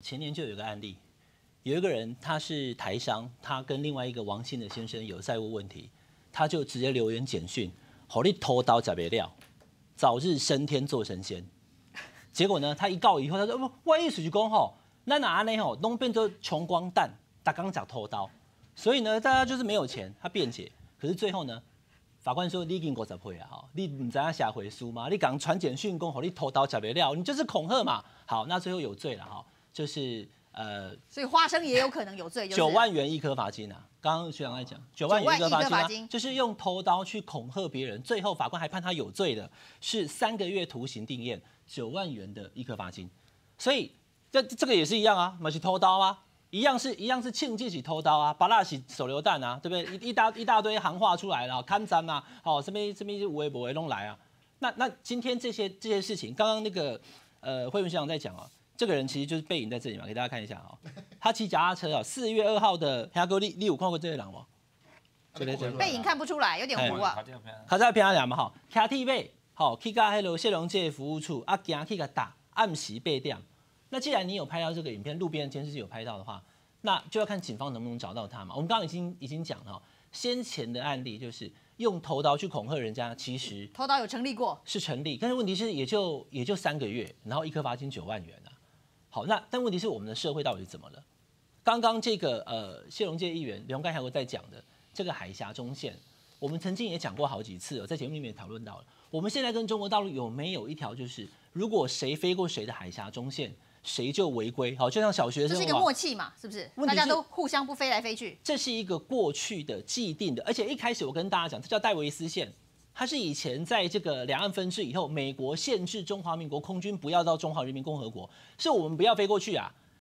前年就有个案例，有一个人他是台商，他跟另外一个王姓的先生有债务问题，他就直接留言简讯，好，你偷刀吃别料，早日升天做神仙。结果呢，他一告以后，他说不，万一谁去吼，那哪呢吼，弄变成穷光蛋。他刚讲偷刀，所以呢，大家就是没有钱。他辩解，可是最后呢，法官说你给我怎会啊？你唔知阿霞回书吗？你刚传简讯讲吼你偷刀吃别料，你就是恐吓嘛。好，那最后有罪了哈。就是呃，所以花生也有可能有罪，九万元一颗罚金啊！刚刚徐长在讲九万元一颗罚金，就是用偷刀去恐吓别人，最后法官还判他有罪的，是三个月徒刑定验，九万元的一颗罚金。所以这这个也是一样啊，他是偷刀啊，一样是一样是庆自起偷刀啊，巴拉起手榴弹啊，对不对？一大一大堆行话出来了，看战啊，好，这边这边就无为不为弄来啊。那那今天这些这些事情，刚刚那个呃，慧文先生在讲啊。这个人其实就是背影在这里嘛，给大家看一下哦。他骑脚踏车啊，四月二号的黑沙沟你你五看过这一吗？这边这对，背影看不出来，有点模糊。卡在平安点嘛哈，卡 T 背，好，去到黑 o 谢龙界服务处啊，赶快打，暗袭被点。那既然你有拍到这个影片，路边的监视器有拍到的话，那就要看警方能不能找到他嘛。我们刚刚已经已经讲了，先前的案例就是用头刀去恐吓人家，其实头刀有成立过，是成立，但是问题是也就也就三个月，然后一颗罚金九万元啊。好，那但问题是我们的社会到底是怎么了？刚刚这个呃谢龙介议员、刘刚才国在讲的这个海峡中线，我们曾经也讲过好几次了，在节目里面也讨论到了。我们现在跟中国大陆有没有一条，就是如果谁飞过谁的海峡中线，谁就违规？好，就像小学生，这是一个默契嘛，是不是？大家都互相不飞来飞去。这是一个过去的既定的，而且一开始我跟大家讲，这叫戴维斯线。他是以前在这个两岸分治以后，美国限制中华民国空军不要到中华人民共和国，是我们不要飞过去啊。